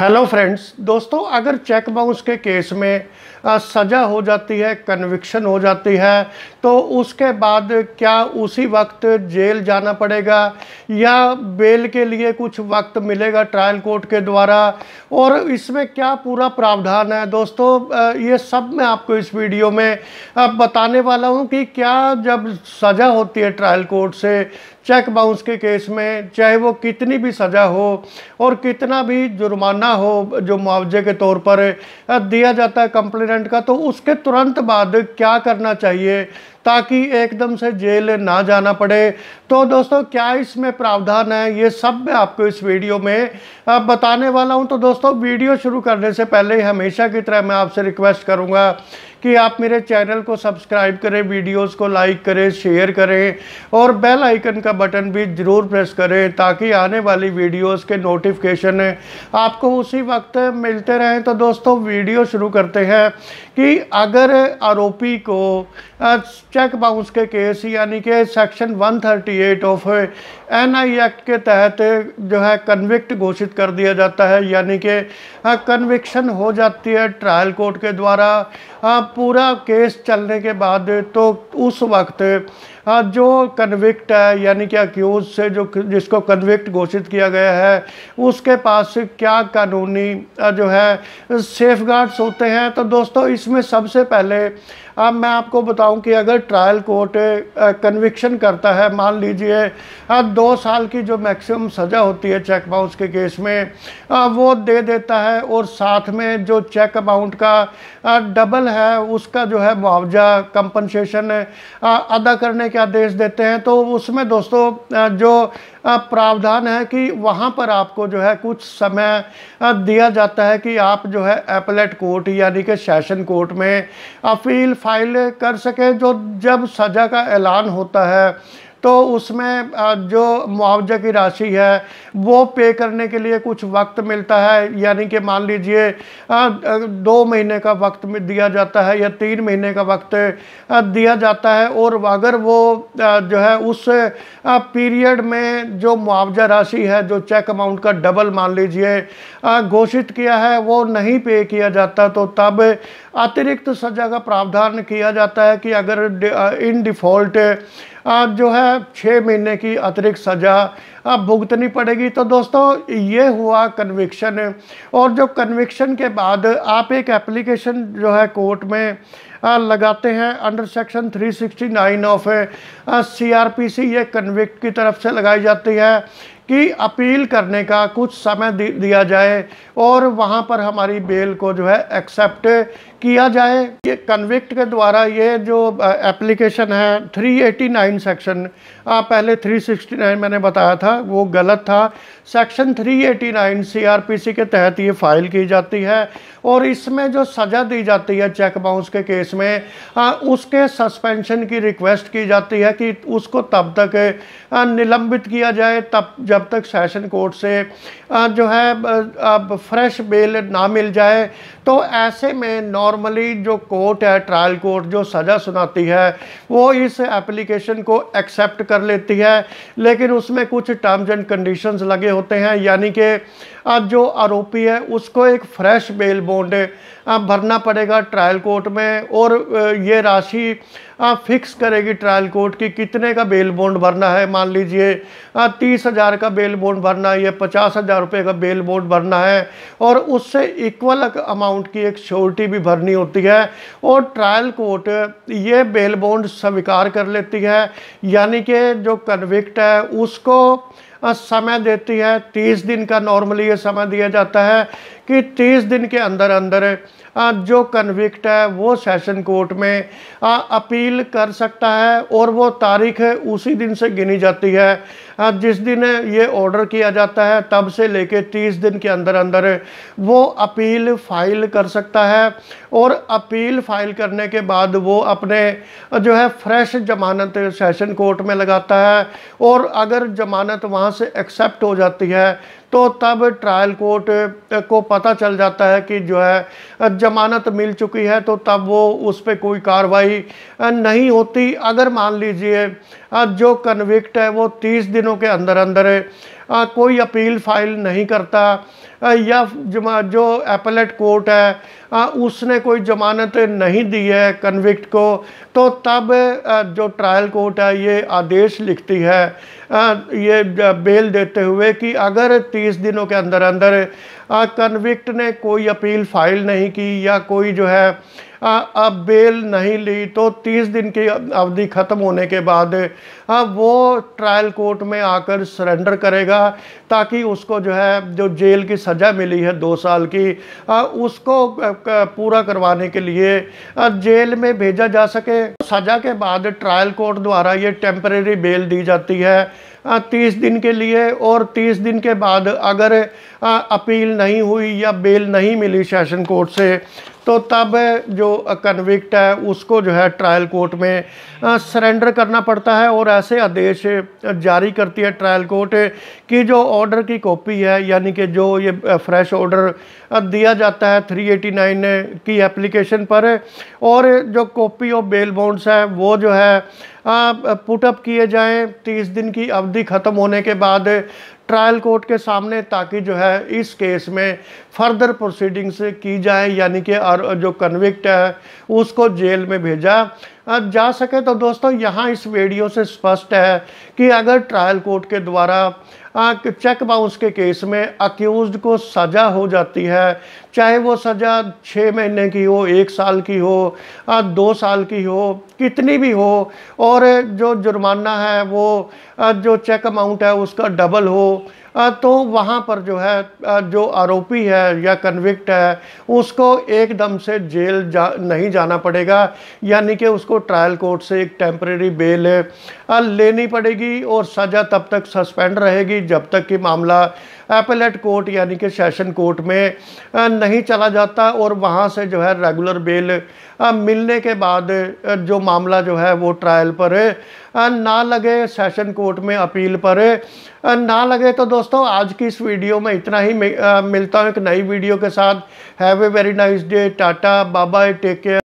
hello friends दोस्तों अगर check bounce के केस में आ, सज़ा हो जाती है कन्विक्शन हो जाती है तो उसके बाद क्या उसी वक्त जेल जाना पड़ेगा या बेल के लिए कुछ वक्त मिलेगा ट्रायल कोर्ट के द्वारा और इसमें क्या पूरा प्रावधान है दोस्तों आ, ये सब मैं आपको इस वीडियो में आ, बताने वाला हूँ कि क्या जब सज़ा होती है ट्रायल कोर्ट से चेक बाउंस के केस में चाहे वो कितनी भी सज़ा हो और कितना भी जुर्माना हो जो मुआवजे के तौर पर दिया जाता है कंप्लेनेंट का तो उसके तुरंत बाद क्या करना चाहिए ताकि एकदम से जेल ना जाना पड़े तो दोस्तों क्या इसमें प्रावधान है ये सब मैं आपको इस वीडियो में बताने वाला हूँ तो दोस्तों वीडियो शुरू करने से पहले हमेशा की तरह मैं आपसे रिक्वेस्ट करूँगा कि आप मेरे चैनल को सब्सक्राइब करें वीडियोस को लाइक करें शेयर करें और बेल आइकन का बटन भी ज़रूर प्रेस करें ताकि आने वाली वीडियोस के नोटिफिकेशन आपको उसी वक्त मिलते रहें तो दोस्तों वीडियो शुरू करते हैं कि अगर आरोपी को चेक बाउंस के केस यानी कि सेक्शन 138 ऑफ आई एक्ट के तहत जो है कन्विक्ट घोषित कर दिया जाता है यानी कि कन्विक्शन हो जाती है ट्रायल कोर्ट के द्वारा पूरा केस चलने के बाद तो उस वक्त हाँ, जो कन्विक्ट है यानी कि अक्यूज से जो जिसको कन्विक्ट घोषित किया गया है उसके पास क्या कानूनी जो है सेफ होते हैं तो दोस्तों इसमें सबसे पहले अब मैं आपको बताऊं कि अगर ट्रायल कोर्ट कन्विक्शन करता है मान लीजिए अब दो साल की जो मैक्सिमम सज़ा होती है चेक बाउंस के केस में आ, वो दे देता है और साथ में जो चेक अमाउंट का आ, डबल है उसका जो है मुआवजा कंपनसेशन अदा करने के आदेश देते हैं तो उसमें दोस्तों जो प्रावधान है कि वहाँ पर आपको जो है कुछ समय दिया जाता है कि आप जो है एपलेट कोर्ट यानी कि सेशन कोर्ट में अपील फाइल कर सकें जो जब सज़ा का ऐलान होता है तो उसमें जो मुआवजा की राशि है वो पे करने के लिए कुछ वक्त मिलता है यानी कि मान लीजिए दो महीने का वक्त दिया जाता है या तीन महीने का वक्त दिया जाता है और अगर वो जो है उस पीरियड में जो मुआवजा राशि है जो चेक अमाउंट का डबल मान लीजिए घोषित किया है वो नहीं पे किया जाता तो तब अतिरिक्त सजा का प्रावधान किया जाता है कि अगर इन डिफ़ॉल्ट आप जो है छः महीने की अतिरिक्त सज़ा अब भुगतनी पड़ेगी तो दोस्तों ये हुआ कन्विक्शन और जो कन्विक्शन के बाद आप एक एप्लीकेशन जो है कोर्ट में लगाते हैं अंडर सेक्शन 369 ऑफ सीआरपीसी ये कन्विक्ट की तरफ से लगाई जाती है कि अपील करने का कुछ समय दिया जाए और वहाँ पर हमारी बेल को जो है एक्सेप्ट किया जाए ये कन्विक्ट के द्वारा ये जो एप्लीकेशन है 389 सेक्शन आ, पहले 369 मैंने बताया था वो गलत था सेक्शन 389 सीआरपीसी के तहत ये फ़ाइल की जाती है और इसमें जो सज़ा दी जाती है चेक बाउंस के केस में आ, उसके सस्पेंशन की रिक्वेस्ट की जाती है कि उसको तब तक निलंबित किया जाए तब जा जब तक सेशन कोर्ट से जो है अब फ्रेश बेल ना मिल जाए तो ऐसे में नॉर्मली जो कोर्ट है ट्रायल कोर्ट जो सज़ा सुनाती है वो इस एप्लीकेशन को एक्सेप्ट कर लेती है लेकिन उसमें कुछ टर्म्स एंड कंडीशंस लगे होते हैं यानी कि जो आरोपी है उसको एक फ्रेश बेल बॉन्ड भरना पड़ेगा ट्रायल कोर्ट में और ये राशि फिक्स करेगी ट्रायल कोर्ट की कितने का बेल बॉन्ड भरना है मान लीजिए तीस हज़ार का का बेल बॉन्ड भरना है या पचास हज़ार रुपये का बेल बॉन्ड भरना है और उससे इक्वल अमाउंट की एक श्योरिटी भी भरनी होती है और ट्रायल कोर्ट ये बेल बॉन्ड स्वीकार कर लेती है यानी कि जो कन्विक्ट है उसको समय देती है तीस दिन का नॉर्मली ये समय दिया जाता है कि 30 दिन के अंदर अंदर जो कन्विक्ट है वो सेशन कोर्ट में अपील कर सकता है और वो तारीख उसी दिन से गिनी जाती है जिस दिन ये ऑर्डर किया जाता है तब से लेके 30 दिन के अंदर अंदर वो अपील फाइल कर सकता है और अपील फाइल करने के बाद वो अपने जो है फ्रेश जमानत सेशन कोर्ट में लगाता है और अगर जमानत वहाँ से एक्सेप्ट हो जाती है तो तब ट्रायल कोर्ट को पता चल जाता है कि जो है जमानत मिल चुकी है तो तब वो उस पर कोई कार्रवाई नहीं होती अगर मान लीजिए जो कन्विक्ट है वो तीस दिनों के अंदर अंदर कोई अपील फाइल नहीं करता या जो एपलेट कोर्ट है उसने कोई जमानत नहीं दी है कन्विक्ट को तो तब जो ट्रायल कोर्ट है ये आदेश लिखती है ये बेल देते हुए कि अगर 30 दिनों के अंदर अंदर कन्विक्ट ने कोई अपील फाइल नहीं की या कोई जो है अब बेल नहीं ली तो 30 दिन की अवधि ख़त्म होने के बाद अब वो ट्रायल कोर्ट में आकर सरेंडर करेगा ताकि उसको जो है जो जेल की सज़ा मिली है दो साल की उसको पूरा करवाने के लिए जेल में भेजा जा सके सज़ा के बाद ट्रायल कोर्ट द्वारा ये टेम्परेरी बेल दी जाती है तीस दिन के लिए और तीस दिन के बाद अगर अपील नहीं हुई या बेल नहीं मिली सेशन कोर्ट से तो तब जो कन्विक्ट है उसको जो है ट्रायल कोर्ट में सरेंडर करना पड़ता है और ऐसे आदेश जारी करती है ट्रायल कोर्ट कि जो ऑर्डर की कॉपी है यानी कि जो ये फ्रेश ऑर्डर दिया जाता है 389 की एप्लीकेशन पर और जो कॉपी ऑफ बेल बॉन्ड्स है वो जो है पुटअप किए जाएं 30 दिन की अवधि ख़त्म होने के बाद ट्रायल कोर्ट के सामने ताकि जो है इस केस में फर्दर प्रोसीडिंग्स की जाए यानी कि जो कन्विक्ट है उसको जेल में भेजा जा सके तो दोस्तों यहाँ इस वीडियो से स्पष्ट है कि अगर ट्रायल कोर्ट के द्वारा चेक बाउंस के केस में अक्यूज को सज़ा हो जाती है चाहे वो सज़ा छः महीने की हो एक साल की हो दो साल की हो कितनी भी हो और जो जुर्माना है वो जो चेक अमाउंट है उसका डबल हो तो वहाँ पर जो है जो आरोपी है या कन्विक्ट है उसको एकदम से जेल जा नहीं जाना पड़ेगा यानी कि उसको ट्रायल कोर्ट से एक टेम्प्रेरी बेल लेनी पड़ेगी और सज़ा तब तक सस्पेंड रहेगी जब तक कि मामला एपेलेट कोर्ट यानी कि सेशन कोर्ट में नहीं चला जाता और वहाँ से जो है रेगुलर बेल मिलने के बाद जो मामला जो है वो ट्रायल पर ना लगे सेशन कोर्ट में अपील पर ना लगे तो दोस्तों आज की इस वीडियो में इतना ही मिलता हूँ एक नई वीडियो के साथ have a very nice day tata bye take care